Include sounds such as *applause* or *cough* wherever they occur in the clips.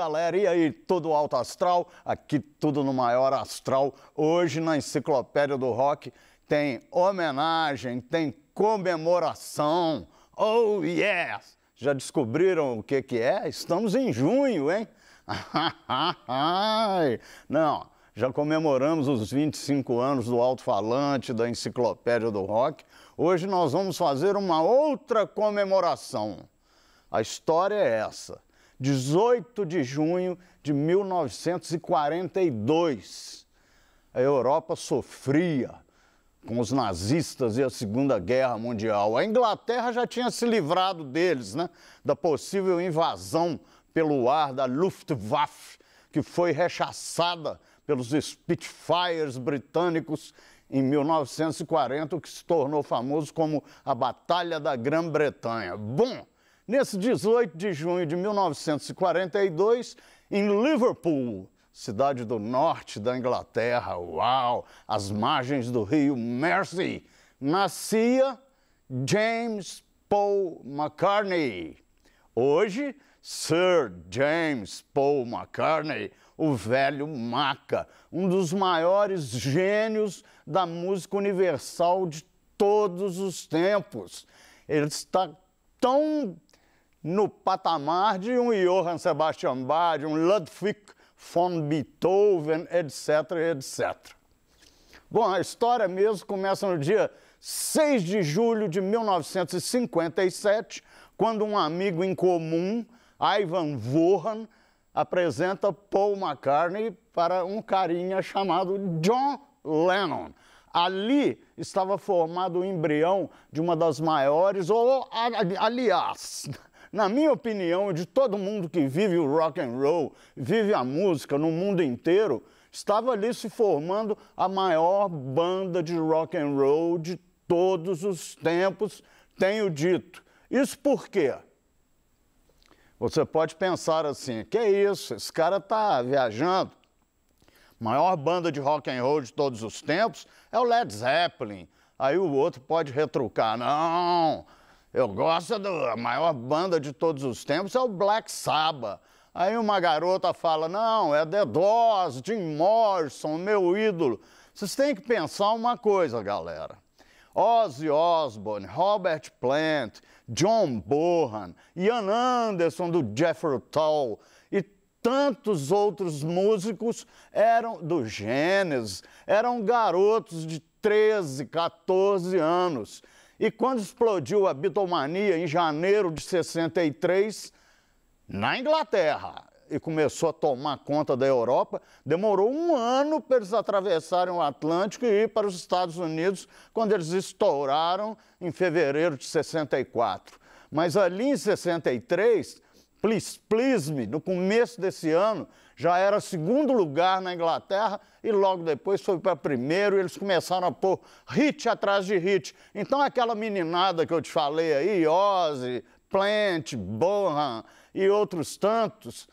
galera, e aí, todo alto astral? Aqui tudo no maior astral. Hoje na Enciclopédia do Rock tem homenagem, tem comemoração. Oh yes! Já descobriram o que que é? Estamos em junho, hein? *laughs* Não, já comemoramos os 25 anos do alto-falante da Enciclopédia do Rock. Hoje nós vamos fazer uma outra comemoração. A história é essa. 18 de junho de 1942. A Europa sofria com os nazistas e a Segunda Guerra Mundial. A Inglaterra já tinha se livrado deles, né? Da possível invasão pelo ar da Luftwaffe, que foi rechaçada pelos Spitfires britânicos em 1940, o que se tornou famoso como a Batalha da Grã-Bretanha. Bom, nesse 18 de junho de 1942, em Liverpool, cidade do norte da Inglaterra, uau, às margens do rio Mersey, nascia James Paul McCartney. Hoje, Sir James Paul McCartney, o velho Maca, um dos maiores gênios da música universal de todos os tempos. Ele está tão no patamar de um Johann Sebastian Bach, de um Ludwig von Beethoven, etc, etc. Bom, a história mesmo começa no dia 6 de julho de 1957, quando um amigo em comum, Ivan Vohan, apresenta Paul McCartney para um carinha chamado John Lennon. Ali estava formado o embrião de uma das maiores, ou aliás, na minha opinião, de todo mundo que vive o rock and roll, vive a música no mundo inteiro, estava ali se formando a maior banda de rock and roll de todos os tempos, tenho dito. Isso por quê? Você pode pensar assim, que isso, esse cara tá viajando. Maior banda de rock and roll de todos os tempos é o Led Zeppelin. Aí o outro pode retrucar, não, eu gosto da maior banda de todos os tempos, é o Black Sabbath. Aí uma garota fala, não, é The Doors, Jim Morrison, meu ídolo. Vocês têm que pensar uma coisa, galera. Ozzy Osbourne, Robert Plant, John Bohan, Ian Anderson do Jeffrey Tull e tantos outros músicos eram do Gênesis, eram garotos de 13, 14 anos e quando explodiu a bitomania em janeiro de 63, na Inglaterra, e começou a tomar conta da Europa, demorou um ano para eles atravessarem o Atlântico e ir para os Estados Unidos, quando eles estouraram em fevereiro de 64. Mas ali em 63, Please, Please Me! no começo desse ano, já era segundo lugar na Inglaterra e logo depois foi para primeiro e eles começaram a pôr hit atrás de hit. Então aquela meninada que eu te falei aí, Ozzy, Plant, Bonham e outros tantos,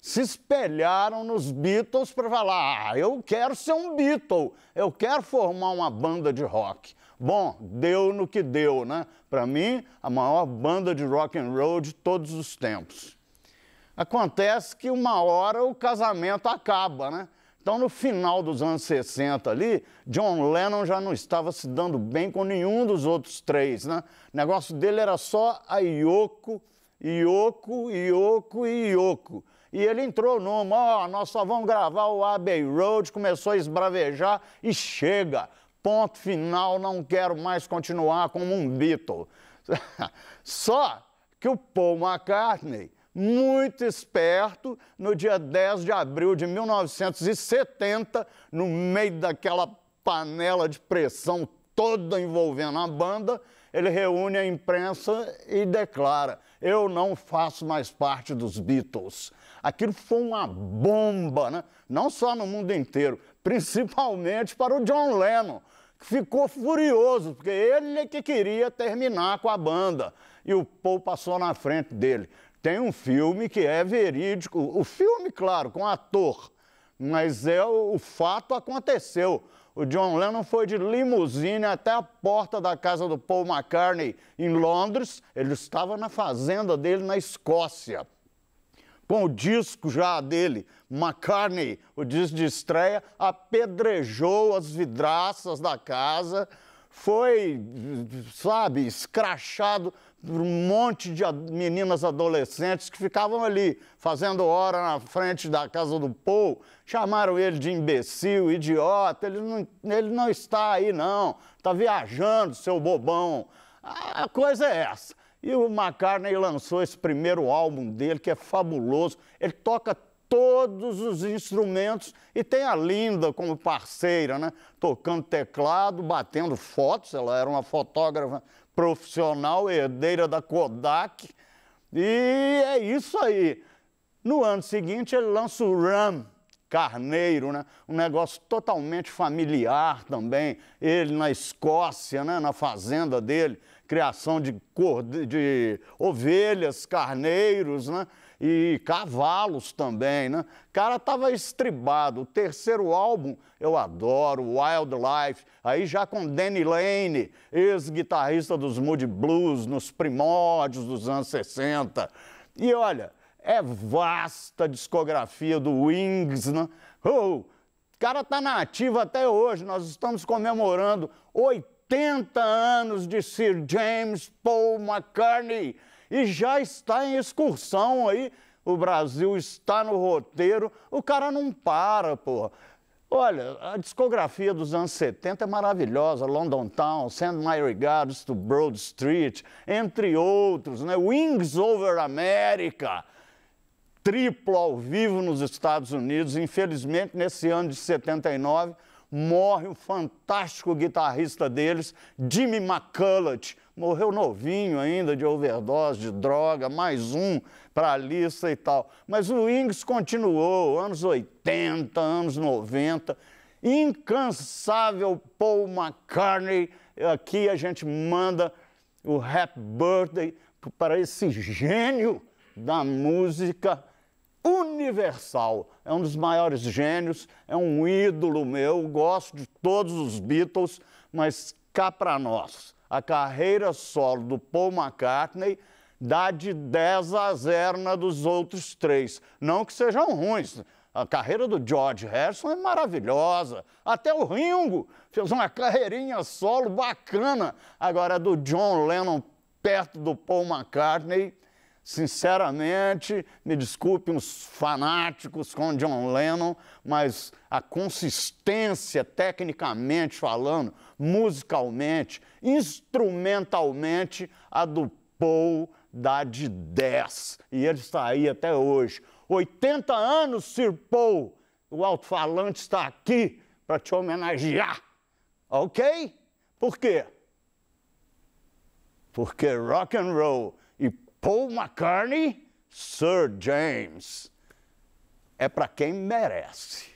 se espelharam nos Beatles para falar: ah, eu quero ser um Beatle, eu quero formar uma banda de rock. Bom, deu no que deu, né? Para mim, a maior banda de rock and roll de todos os tempos. Acontece que uma hora o casamento acaba, né? Então, no final dos anos 60 ali, John Lennon já não estava se dando bem com nenhum dos outros três, né? O negócio dele era só a Yoko, Yoko, Yoko e Yoko. E ele entrou numa, ó, oh, nós só vamos gravar o Abbey Road, começou a esbravejar e chega ponto final, não quero mais continuar como um Beatle. *laughs* Só que o Paul McCartney, muito esperto, no dia 10 de abril de 1970, no meio daquela panela de pressão toda envolvendo a banda, ele reúne a imprensa e declara: Eu não faço mais parte dos Beatles. Aquilo foi uma bomba, né? não só no mundo inteiro, principalmente para o John Lennon, que ficou furioso, porque ele é que queria terminar com a banda. E o Paul passou na frente dele. Tem um filme que é verídico, o filme, claro, com ator, mas é o, o fato aconteceu. O John Lennon foi de limusine até a porta da casa do Paul McCartney em Londres. Ele estava na fazenda dele na Escócia com o disco já dele, McCartney, o disco de estreia, apedrejou as vidraças da casa, foi, sabe, escrachado por um monte de meninas adolescentes que ficavam ali fazendo hora na frente da casa do Paul, chamaram ele de imbecil, idiota, ele não, ele não está aí não, está viajando, seu bobão. A coisa é essa. E o McCartney lançou esse primeiro álbum dele, que é fabuloso. Ele toca todos os instrumentos e tem a Linda como parceira, né? Tocando teclado, batendo fotos. Ela era uma fotógrafa profissional, herdeira da Kodak. E é isso aí. No ano seguinte, ele lança o Ram, Carneiro, né? Um negócio totalmente familiar também. Ele na Escócia, né? Na fazenda dele criação de, de ovelhas, carneiros, né? E cavalos também, né? O cara tava estribado. O terceiro álbum eu adoro, Wildlife, aí já com Danny Lane, ex-guitarrista dos Moody Blues nos primórdios dos anos 60. E olha, é vasta a discografia do Wings, né? Oh, o cara tá na ativa até hoje. Nós estamos comemorando 80 70 anos de Sir James Paul McCartney e já está em excursão aí. O Brasil está no roteiro, o cara não para, pô. Olha, a discografia dos anos 70 é maravilhosa, London Town, Send My Regards to Broad Street, entre outros, né? Wings Over America, triplo ao vivo nos Estados Unidos, infelizmente nesse ano de 79, morre o fantástico guitarrista deles, Jimmy McCulloch. Morreu novinho ainda de overdose de droga, mais um para a lista e tal. Mas o Wings continuou, anos 80, anos 90. Incansável Paul McCartney. Aqui a gente manda o Happy Birthday para esse gênio da música universal. É um dos maiores gênios, é um ídolo meu, gosto de todos os Beatles, mas cá para nós. A carreira solo do Paul McCartney dá de 10 a 0 na dos outros três. Não que sejam ruins. A carreira do George Harrison é maravilhosa. Até o Ringo fez uma carreirinha solo bacana. Agora, do John Lennon perto do Paul McCartney, Sinceramente, me desculpe os fanáticos com John Lennon, mas a consistência, tecnicamente falando, musicalmente, instrumentalmente, a do Paul dá de 10. E ele está aí até hoje. 80 anos, Sir Paul! O alto-falante está aqui para te homenagear, ok? Por quê? Porque rock and roll Paul McCartney, Sir James. É para quem merece.